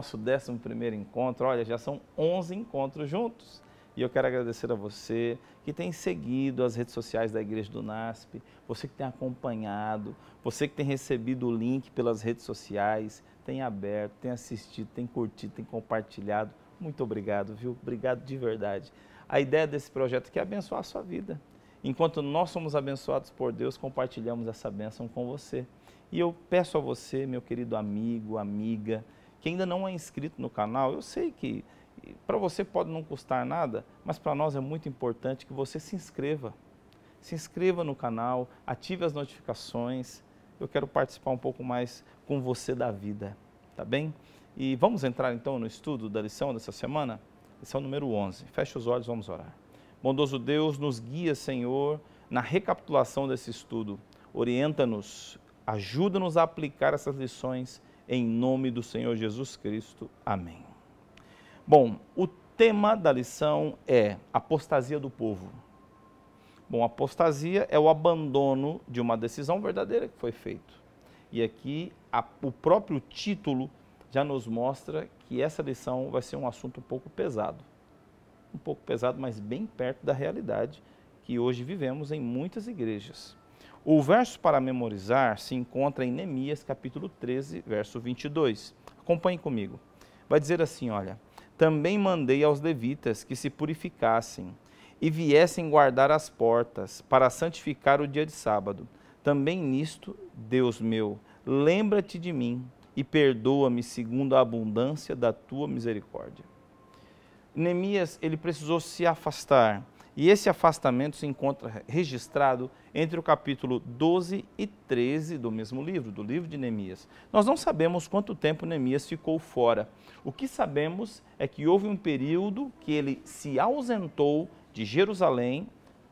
nosso 11 encontro. Olha, já são 11 encontros juntos. E eu quero agradecer a você que tem seguido as redes sociais da Igreja do NASP, você que tem acompanhado, você que tem recebido o link pelas redes sociais, tem aberto, tem assistido, tem curtido, tem compartilhado. Muito obrigado, viu? Obrigado de verdade. A ideia desse projeto aqui é abençoar a sua vida. Enquanto nós somos abençoados por Deus, compartilhamos essa bênção com você. E eu peço a você, meu querido amigo, amiga, que ainda não é inscrito no canal, eu sei que para você pode não custar nada, mas para nós é muito importante que você se inscreva. Se inscreva no canal, ative as notificações. Eu quero participar um pouco mais com você da vida, tá bem? E vamos entrar então no estudo da lição dessa semana? Lição número 11. Feche os olhos, vamos orar. Bondoso Deus, nos guia, Senhor, na recapitulação desse estudo. Orienta-nos, ajuda-nos a aplicar essas lições em nome do Senhor Jesus Cristo. Amém. Bom, o tema da lição é apostasia do povo. Bom, apostasia é o abandono de uma decisão verdadeira que foi feita. E aqui a, o próprio título já nos mostra que essa lição vai ser um assunto um pouco pesado. Um pouco pesado, mas bem perto da realidade que hoje vivemos em muitas igrejas. O verso para memorizar se encontra em Neemias capítulo 13, verso 22. Acompanhe comigo. Vai dizer assim, olha: Também mandei aos levitas que se purificassem e viessem guardar as portas para santificar o dia de sábado. Também nisto, Deus meu, lembra-te de mim e perdoa-me segundo a abundância da tua misericórdia. Neemias, ele precisou se afastar e esse afastamento se encontra registrado entre o capítulo 12 e 13 do mesmo livro, do livro de Neemias. Nós não sabemos quanto tempo Neemias ficou fora. O que sabemos é que houve um período que ele se ausentou de Jerusalém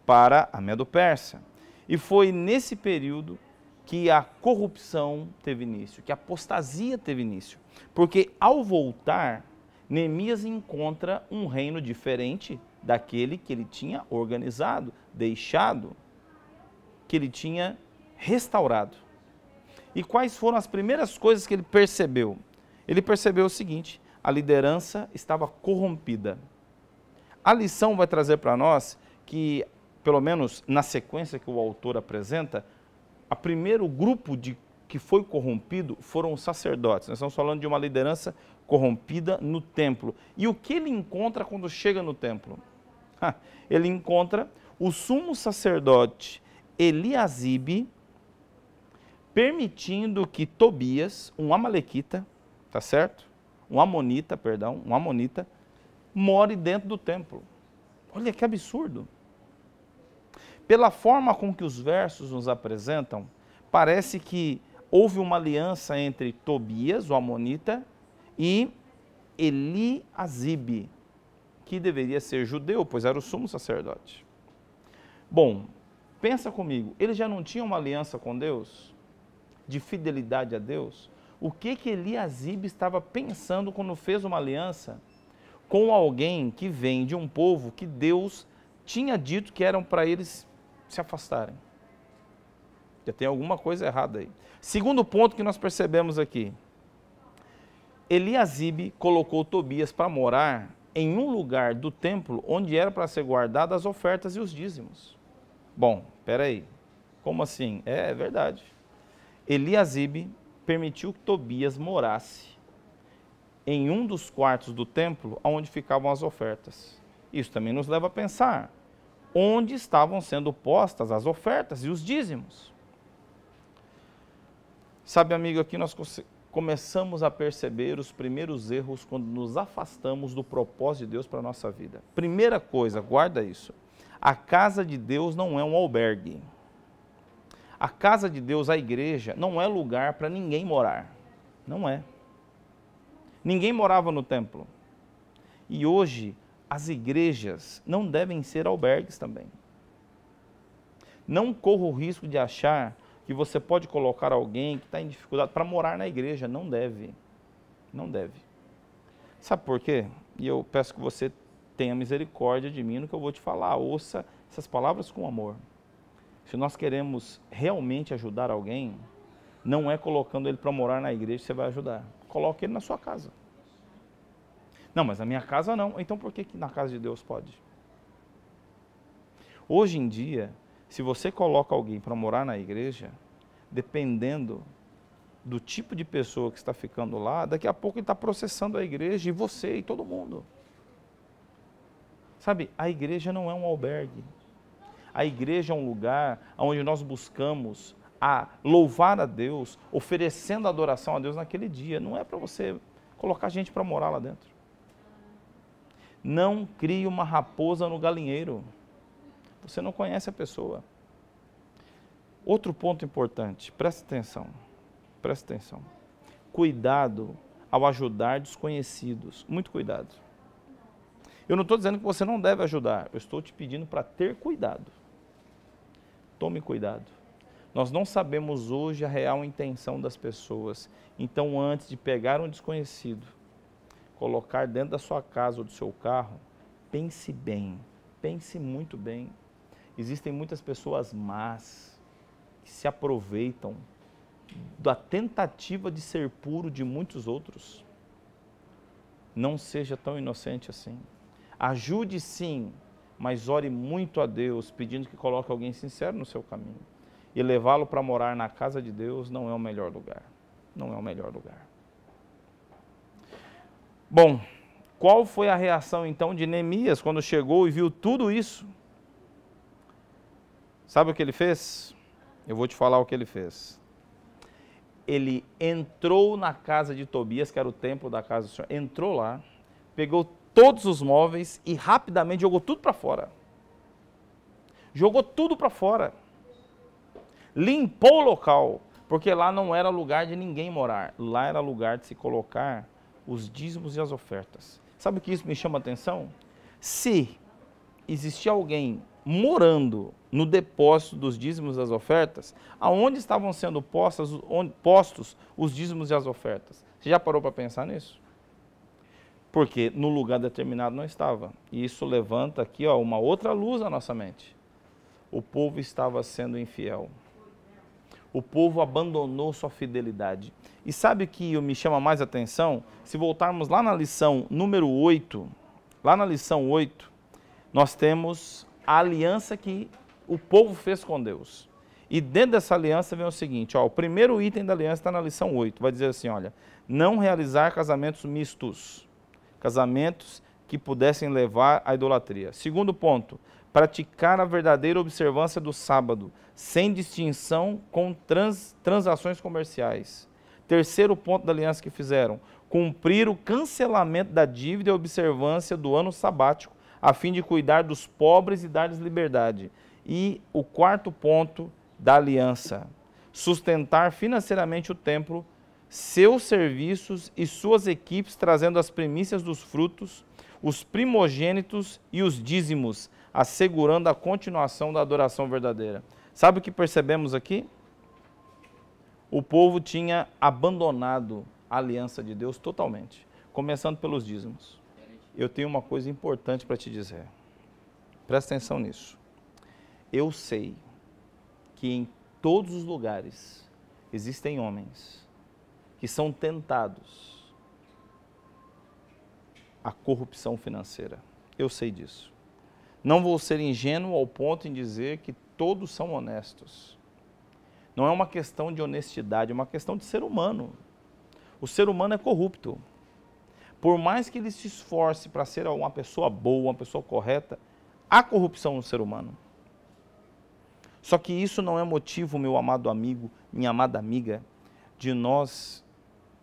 para a Medo-Persa. E foi nesse período que a corrupção teve início, que a apostasia teve início. Porque ao voltar, Neemias encontra um reino diferente daquele que ele tinha organizado, deixado, que ele tinha restaurado. E quais foram as primeiras coisas que ele percebeu? Ele percebeu o seguinte: a liderança estava corrompida. A lição vai trazer para nós que, pelo menos na sequência que o autor apresenta, o primeiro grupo de, que foi corrompido foram os sacerdotes. Nós estamos falando de uma liderança corrompida no templo. E o que ele encontra quando chega no templo? Ele encontra o sumo sacerdote Eliasibe permitindo que Tobias, um amalequita, tá certo? Um amonita, perdão, um amonita, more dentro do templo. Olha que absurdo. Pela forma com que os versos nos apresentam, parece que houve uma aliança entre Tobias, o amonita, e Eliasibe, que deveria ser judeu, pois era o sumo sacerdote. Bom, pensa comigo, ele já não tinha uma aliança com Deus? De fidelidade a Deus? O que que Eliasibe estava pensando quando fez uma aliança com alguém que vem de um povo que Deus tinha dito que eram para eles se afastarem? Já tem alguma coisa errada aí. Segundo ponto que nós percebemos aqui, Eliasibe colocou Tobias para morar em um lugar do templo onde era para ser guardadas as ofertas e os dízimos. Bom, peraí, como assim? É, é verdade. Eliasibe permitiu que Tobias morasse em um dos quartos do templo onde ficavam as ofertas. Isso também nos leva a pensar onde estavam sendo postas as ofertas e os dízimos. Sabe, amigo, aqui nós começamos a perceber os primeiros erros quando nos afastamos do propósito de Deus para a nossa vida. Primeira coisa, guarda isso. A casa de Deus não é um albergue. A casa de Deus, a igreja, não é lugar para ninguém morar. Não é. Ninguém morava no templo. E hoje, as igrejas não devem ser albergues também. Não corra o risco de achar que você pode colocar alguém que está em dificuldade para morar na igreja. Não deve. Não deve. Sabe por quê? E eu peço que você tenha misericórdia de mim no que eu vou te falar. Ouça essas palavras com amor. Se nós queremos realmente ajudar alguém, não é colocando ele para morar na igreja que você vai ajudar. Coloque ele na sua casa. Não, mas na minha casa não. Então por que, que na casa de Deus pode? Hoje em dia, se você coloca alguém para morar na igreja, dependendo do tipo de pessoa que está ficando lá, daqui a pouco ele está processando a igreja e você e todo mundo. Sabe, a igreja não é um albergue. A igreja é um lugar onde nós buscamos a louvar a Deus, oferecendo adoração a Deus naquele dia. Não é para você colocar gente para morar lá dentro. Não crie uma raposa no galinheiro. Você não conhece a pessoa. Outro ponto importante, presta atenção. preste atenção. Cuidado ao ajudar desconhecidos. Muito cuidado. Eu não estou dizendo que você não deve ajudar. Eu estou te pedindo para ter cuidado. Tome cuidado. Nós não sabemos hoje a real intenção das pessoas. Então, antes de pegar um desconhecido, colocar dentro da sua casa ou do seu carro, pense bem. Pense muito bem existem muitas pessoas más que se aproveitam da tentativa de ser puro de muitos outros. Não seja tão inocente assim. Ajude sim, mas ore muito a Deus, pedindo que coloque alguém sincero no seu caminho. E levá-lo para morar na casa de Deus não é o melhor lugar. Não é o melhor lugar. Bom, qual foi a reação então de Neemias quando chegou e viu tudo isso? Sabe o que ele fez? Eu vou te falar o que ele fez. Ele entrou na casa de Tobias, que era o templo da casa do Senhor, entrou lá, pegou todos os móveis e rapidamente jogou tudo para fora. Jogou tudo para fora. Limpou o local, porque lá não era lugar de ninguém morar, lá era lugar de se colocar os dízimos e as ofertas. Sabe o que isso me chama a atenção? Se existia alguém morando no depósito dos dízimos das ofertas, aonde estavam sendo postas, onde, postos os dízimos e as ofertas. Você já parou para pensar nisso? Porque no lugar determinado não estava. E isso levanta aqui ó, uma outra luz na nossa mente. O povo estava sendo infiel. O povo abandonou sua fidelidade. E sabe o que me chama mais atenção? Se voltarmos lá na lição número 8, lá na lição 8, nós temos a aliança que o povo fez com Deus. E dentro dessa aliança vem o seguinte, ó, o primeiro item da aliança está na lição 8, vai dizer assim, olha, não realizar casamentos mistos, casamentos que pudessem levar à idolatria. Segundo ponto, praticar a verdadeira observância do sábado, sem distinção com trans, transações comerciais. Terceiro ponto da aliança que fizeram, cumprir o cancelamento da dívida e observância do ano sabático a fim de cuidar dos pobres e dar-lhes liberdade. E o quarto ponto da aliança, sustentar financeiramente o templo, seus serviços e suas equipes, trazendo as primícias dos frutos, os primogênitos e os dízimos, assegurando a continuação da adoração verdadeira. Sabe o que percebemos aqui? O povo tinha abandonado a aliança de Deus totalmente, começando pelos dízimos eu tenho uma coisa importante para te dizer. Presta atenção nisso. Eu sei que em todos os lugares existem homens que são tentados à corrupção financeira. Eu sei disso. Não vou ser ingênuo ao ponto em dizer que todos são honestos. Não é uma questão de honestidade, é uma questão de ser humano. O ser humano é corrupto por mais que ele se esforce para ser uma pessoa boa, uma pessoa correta, há corrupção no ser humano. Só que isso não é motivo, meu amado amigo, minha amada amiga, de nós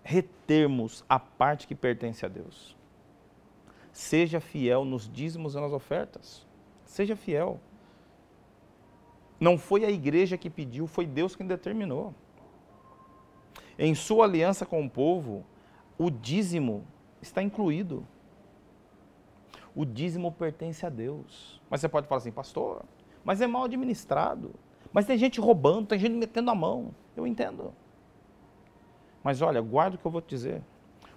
retermos a parte que pertence a Deus. Seja fiel nos dízimos e nas ofertas. Seja fiel. Não foi a igreja que pediu, foi Deus quem determinou. Em sua aliança com o povo, o dízimo está incluído. O dízimo pertence a Deus. Mas você pode falar assim, pastor, mas é mal administrado. Mas tem gente roubando, tem gente metendo a mão. Eu entendo. Mas olha, guarda o que eu vou te dizer.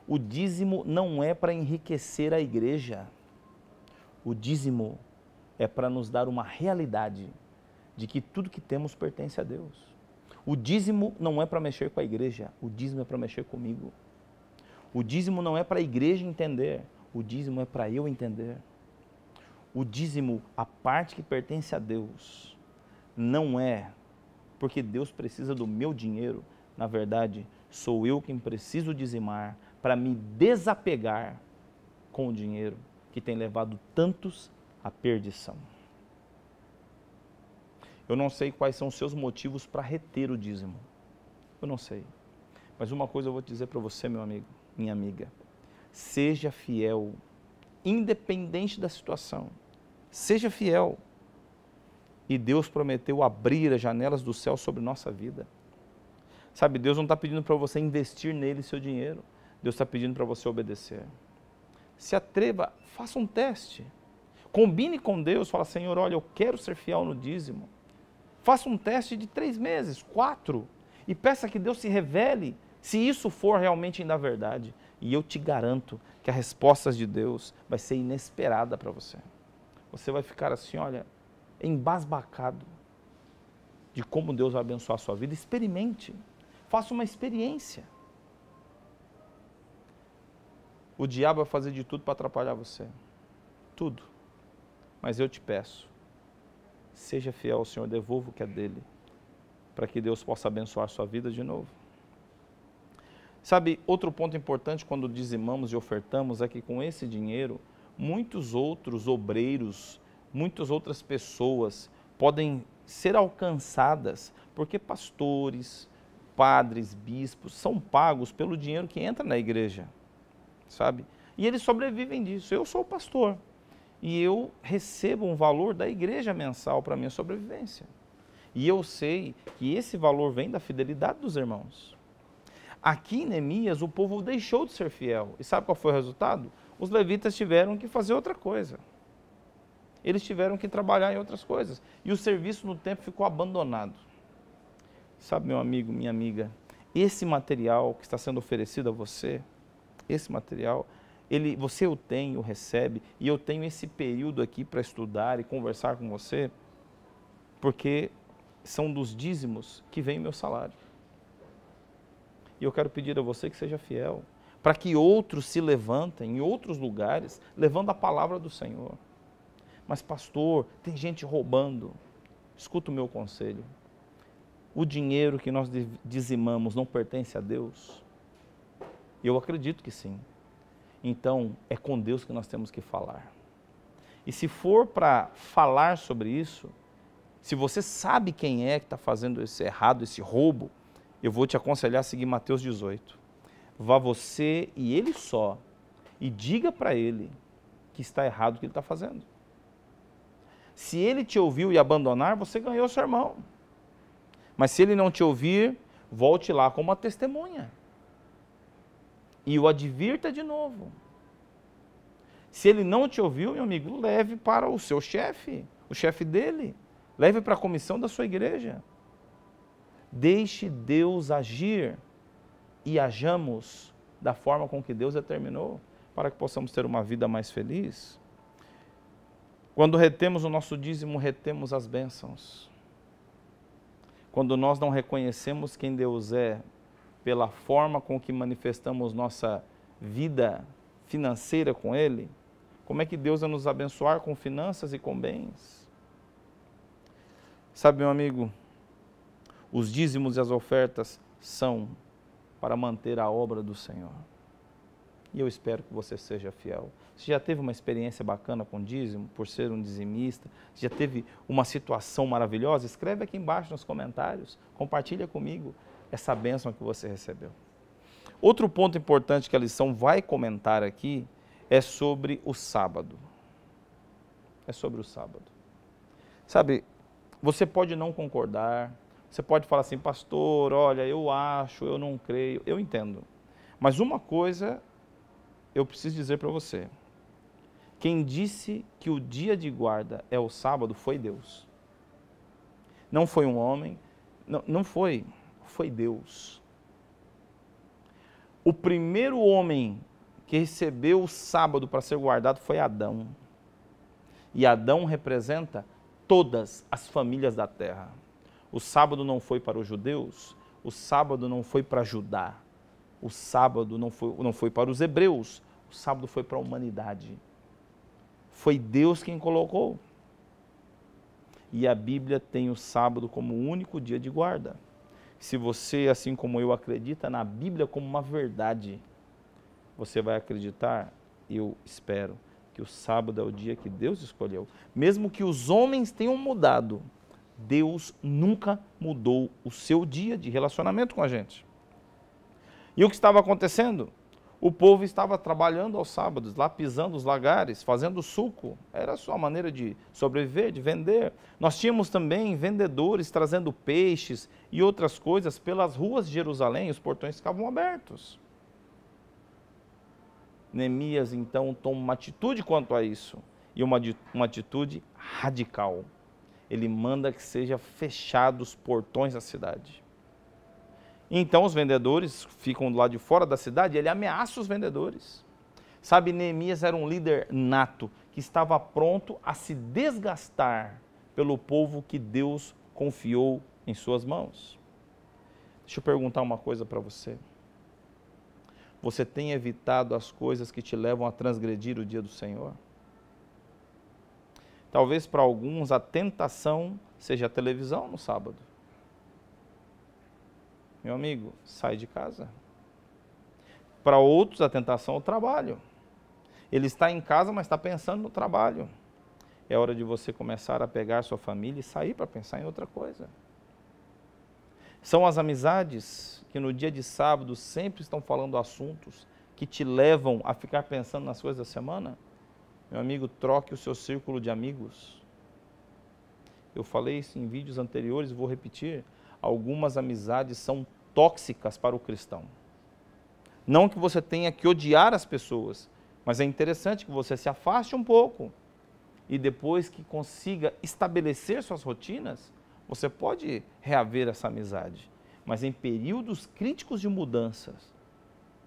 O dízimo não é para enriquecer a igreja. O dízimo é para nos dar uma realidade de que tudo que temos pertence a Deus. O dízimo não é para mexer com a igreja, o dízimo é para mexer comigo. O dízimo não é para a igreja entender, o dízimo é para eu entender. O dízimo, a parte que pertence a Deus, não é porque Deus precisa do meu dinheiro, na verdade, sou eu quem preciso dizimar para me desapegar com o dinheiro que tem levado tantos à perdição. Eu não sei quais são os seus motivos para reter o dízimo. Eu não sei. Mas uma coisa eu vou te dizer para você, meu amigo minha amiga, seja fiel, independente da situação. Seja fiel. E Deus prometeu abrir as janelas do céu sobre nossa vida. Sabe, Deus não está pedindo para você investir nele seu dinheiro. Deus está pedindo para você obedecer. Se atreva, faça um teste. Combine com Deus, fala, Senhor, olha, eu quero ser fiel no dízimo. Faça um teste de três meses, quatro, e peça que Deus se revele se isso for realmente ainda verdade, e eu te garanto que a resposta de Deus vai ser inesperada para você. Você vai ficar assim, olha, embasbacado de como Deus vai abençoar a sua vida. Experimente. Faça uma experiência. O diabo vai fazer de tudo para atrapalhar você. Tudo. Mas eu te peço, seja fiel ao Senhor, devolva o que é dele, para que Deus possa abençoar a sua vida de novo. Sabe, outro ponto importante quando dizimamos e ofertamos é que com esse dinheiro, muitos outros obreiros, muitas outras pessoas podem ser alcançadas, porque pastores, padres, bispos são pagos pelo dinheiro que entra na igreja, sabe? E eles sobrevivem disso. Eu sou pastor e eu recebo um valor da igreja mensal para minha sobrevivência. E eu sei que esse valor vem da fidelidade dos irmãos. Aqui em Neemias, o povo deixou de ser fiel. E sabe qual foi o resultado? Os levitas tiveram que fazer outra coisa. Eles tiveram que trabalhar em outras coisas. E o serviço no tempo ficou abandonado. Sabe, meu amigo, minha amiga, esse material que está sendo oferecido a você, esse material, ele, você o tem, o recebe, e eu tenho esse período aqui para estudar e conversar com você, porque são dos dízimos que vem meu salário. E eu quero pedir a você que seja fiel, para que outros se levantem em outros lugares, levando a palavra do Senhor. Mas, pastor, tem gente roubando. Escuta o meu conselho. O dinheiro que nós dizimamos não pertence a Deus? Eu acredito que sim. Então, é com Deus que nós temos que falar. E se for para falar sobre isso, se você sabe quem é que está fazendo esse errado, esse roubo, eu vou te aconselhar a seguir Mateus 18. Vá você e ele só e diga para ele que está errado o que ele está fazendo. Se ele te ouviu e abandonar, você ganhou seu irmão. Mas se ele não te ouvir, volte lá como uma testemunha e o advirta de novo. Se ele não te ouviu, meu amigo, leve para o seu chefe, o chefe dele. Leve para a comissão da sua igreja. Deixe Deus agir e ajamos da forma com que Deus determinou para que possamos ter uma vida mais feliz. Quando retemos o nosso dízimo, retemos as bênçãos. Quando nós não reconhecemos quem Deus é pela forma com que manifestamos nossa vida financeira com Ele, como é que Deus vai nos abençoar com finanças e com bens? Sabe, meu amigo, os dízimos e as ofertas são para manter a obra do Senhor. E eu espero que você seja fiel. Você já teve uma experiência bacana com dízimo, por ser um dizimista? Você já teve uma situação maravilhosa? Escreve aqui embaixo nos comentários, compartilha comigo essa bênção que você recebeu. Outro ponto importante que a lição vai comentar aqui é sobre o sábado. É sobre o sábado. Sabe, você pode não concordar, você pode falar assim, pastor, olha, eu acho, eu não creio, eu entendo. Mas uma coisa eu preciso dizer para você. Quem disse que o dia de guarda é o sábado foi Deus. Não foi um homem, não, não foi, foi Deus. O primeiro homem que recebeu o sábado para ser guardado foi Adão. E Adão representa todas as famílias da terra. O sábado não foi para os judeus, o sábado não foi para Judá, o sábado não foi, não foi para os hebreus, o sábado foi para a humanidade. Foi Deus quem colocou. E a Bíblia tem o sábado como o único dia de guarda. Se você, assim como eu, acredita na Bíblia como uma verdade, você vai acreditar, eu espero, que o sábado é o dia que Deus escolheu. Mesmo que os homens tenham mudado, Deus nunca mudou o seu dia de relacionamento com a gente. E o que estava acontecendo? O povo estava trabalhando aos sábados, lá pisando os lagares, fazendo suco. Era a sua maneira de sobreviver, de vender. Nós tínhamos também vendedores trazendo peixes e outras coisas pelas ruas de Jerusalém, os portões ficavam abertos. Neemias então toma uma atitude quanto a isso, e uma, uma atitude radical ele manda que seja fechados os portões da cidade. Então os vendedores ficam do lado de fora da cidade, ele ameaça os vendedores. Sabe, Neemias era um líder nato que estava pronto a se desgastar pelo povo que Deus confiou em suas mãos. Deixa eu perguntar uma coisa para você. Você tem evitado as coisas que te levam a transgredir o dia do Senhor? Talvez para alguns a tentação seja a televisão no sábado. Meu amigo, sai de casa. Para outros, a tentação é o trabalho. Ele está em casa, mas está pensando no trabalho. É hora de você começar a pegar sua família e sair para pensar em outra coisa. São as amizades que no dia de sábado sempre estão falando assuntos que te levam a ficar pensando nas coisas da semana. Meu amigo, troque o seu círculo de amigos. Eu falei isso em vídeos anteriores, vou repetir. Algumas amizades são tóxicas para o cristão. Não que você tenha que odiar as pessoas, mas é interessante que você se afaste um pouco e depois que consiga estabelecer suas rotinas, você pode reaver essa amizade. Mas em períodos críticos de mudanças,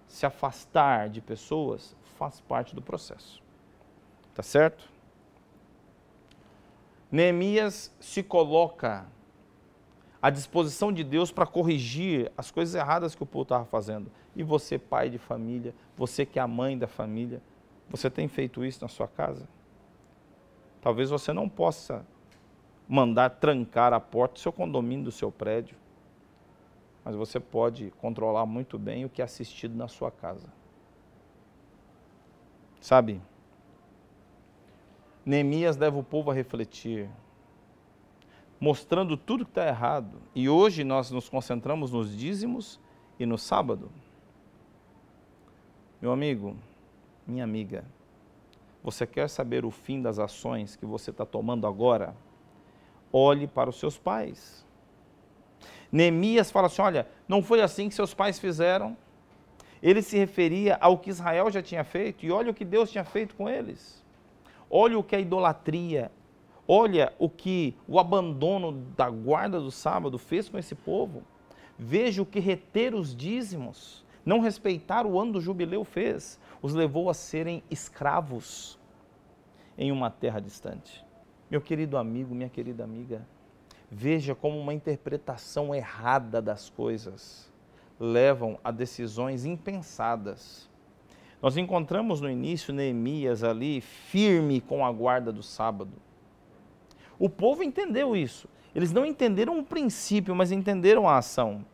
se afastar de pessoas faz parte do processo. Tá certo? Neemias se coloca à disposição de Deus para corrigir as coisas erradas que o povo estava fazendo. E você, pai de família, você que é a mãe da família, você tem feito isso na sua casa? Talvez você não possa mandar trancar a porta do seu condomínio, do seu prédio, mas você pode controlar muito bem o que é assistido na sua casa. Sabe? Neemias leva o povo a refletir, mostrando tudo que está errado. E hoje nós nos concentramos nos dízimos e no sábado. Meu amigo, minha amiga, você quer saber o fim das ações que você está tomando agora? Olhe para os seus pais. Neemias fala assim: olha, não foi assim que seus pais fizeram. Ele se referia ao que Israel já tinha feito e olha o que Deus tinha feito com eles. Olha o que é idolatria. Olha o que o abandono da guarda do sábado fez com esse povo. Veja o que reter os dízimos, não respeitar o ano do jubileu fez. Os levou a serem escravos em uma terra distante. Meu querido amigo, minha querida amiga, veja como uma interpretação errada das coisas levam a decisões impensadas nós encontramos no início Neemias ali firme com a guarda do sábado. O povo entendeu isso. Eles não entenderam o princípio, mas entenderam a ação.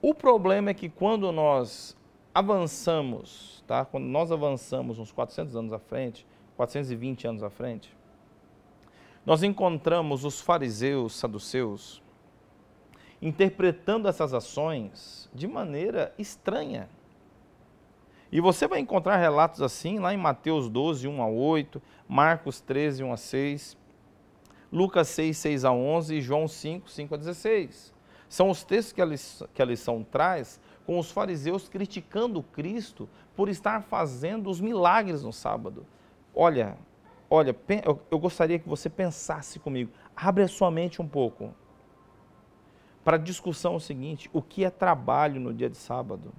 O problema é que quando nós avançamos, tá? Quando nós avançamos uns 400 anos à frente, 420 anos à frente, nós encontramos os fariseus, saduceus, interpretando essas ações de maneira estranha. E você vai encontrar relatos assim lá em Mateus 12, 1 a 8, Marcos 13, 1 a 6, Lucas 6, 6 a 11 e João 5, 5 a 16. São os textos que a, lição, que a lição traz com os fariseus criticando Cristo por estar fazendo os milagres no sábado. Olha, olha, eu gostaria que você pensasse comigo. Abre a sua mente um pouco para a discussão seguinte: o que é trabalho no dia de sábado?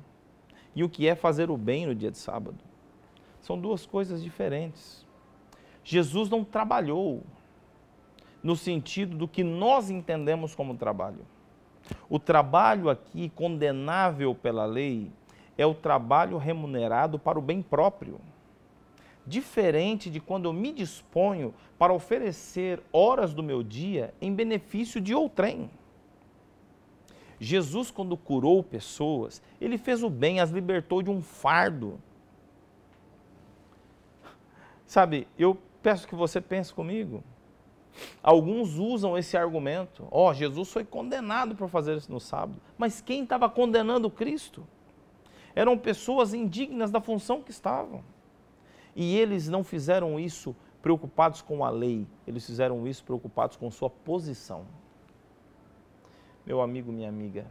e o que é fazer o bem no dia de sábado. São duas coisas diferentes. Jesus não trabalhou no sentido do que nós entendemos como trabalho. O trabalho aqui, condenável pela lei, é o trabalho remunerado para o bem próprio. Diferente de quando eu me disponho para oferecer horas do meu dia em benefício de outrem. Jesus, quando curou pessoas, ele fez o bem, as libertou de um fardo. Sabe, eu peço que você pense comigo. Alguns usam esse argumento. Ó, oh, Jesus foi condenado por fazer isso no sábado. Mas quem estava condenando Cristo? Eram pessoas indignas da função que estavam. E eles não fizeram isso preocupados com a lei, eles fizeram isso preocupados com sua posição. Meu amigo, minha amiga,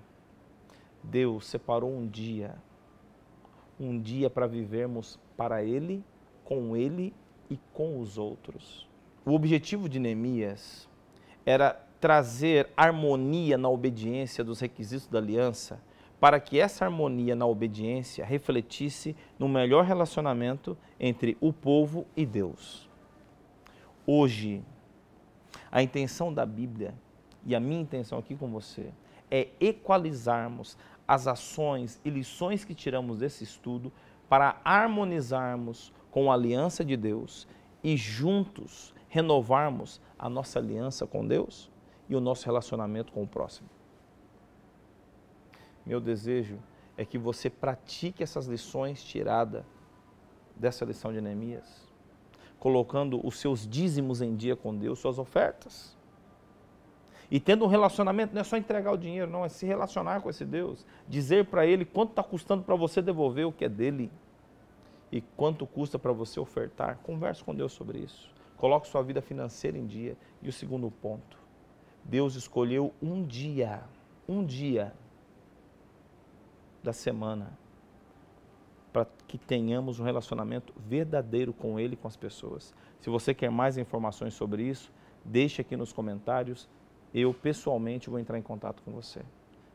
Deus separou um dia, um dia para vivermos para Ele, com Ele e com os outros. O objetivo de Neemias era trazer harmonia na obediência dos requisitos da aliança, para que essa harmonia na obediência refletisse no melhor relacionamento entre o povo e Deus. Hoje, a intenção da Bíblia e a minha intenção aqui com você é equalizarmos as ações e lições que tiramos desse estudo para harmonizarmos com a aliança de Deus e juntos renovarmos a nossa aliança com Deus e o nosso relacionamento com o próximo. Meu desejo é que você pratique essas lições tiradas dessa lição de Neemias, colocando os seus dízimos em dia com Deus, suas ofertas e tendo um relacionamento, não é só entregar o dinheiro, não, é se relacionar com esse Deus. Dizer para Ele quanto está custando para você devolver o que é dele e quanto custa para você ofertar. Converse com Deus sobre isso. Coloque sua vida financeira em dia. E o segundo ponto: Deus escolheu um dia, um dia da semana para que tenhamos um relacionamento verdadeiro com Ele e com as pessoas. Se você quer mais informações sobre isso, deixe aqui nos comentários eu pessoalmente vou entrar em contato com você.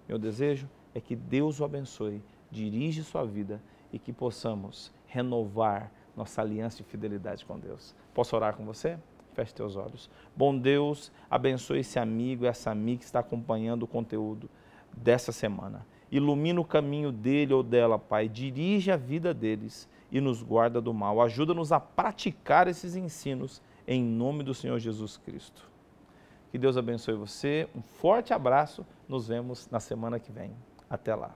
Meu desejo é que Deus o abençoe, dirige sua vida e que possamos renovar nossa aliança de fidelidade com Deus. Posso orar com você? Feche teus olhos. Bom Deus, abençoe esse amigo, e essa amiga que está acompanhando o conteúdo dessa semana. Ilumina o caminho dele ou dela, Pai. Dirige a vida deles e nos guarda do mal. Ajuda-nos a praticar esses ensinos em nome do Senhor Jesus Cristo. Que Deus abençoe você. Um forte abraço. Nos vemos na semana que vem. Até lá.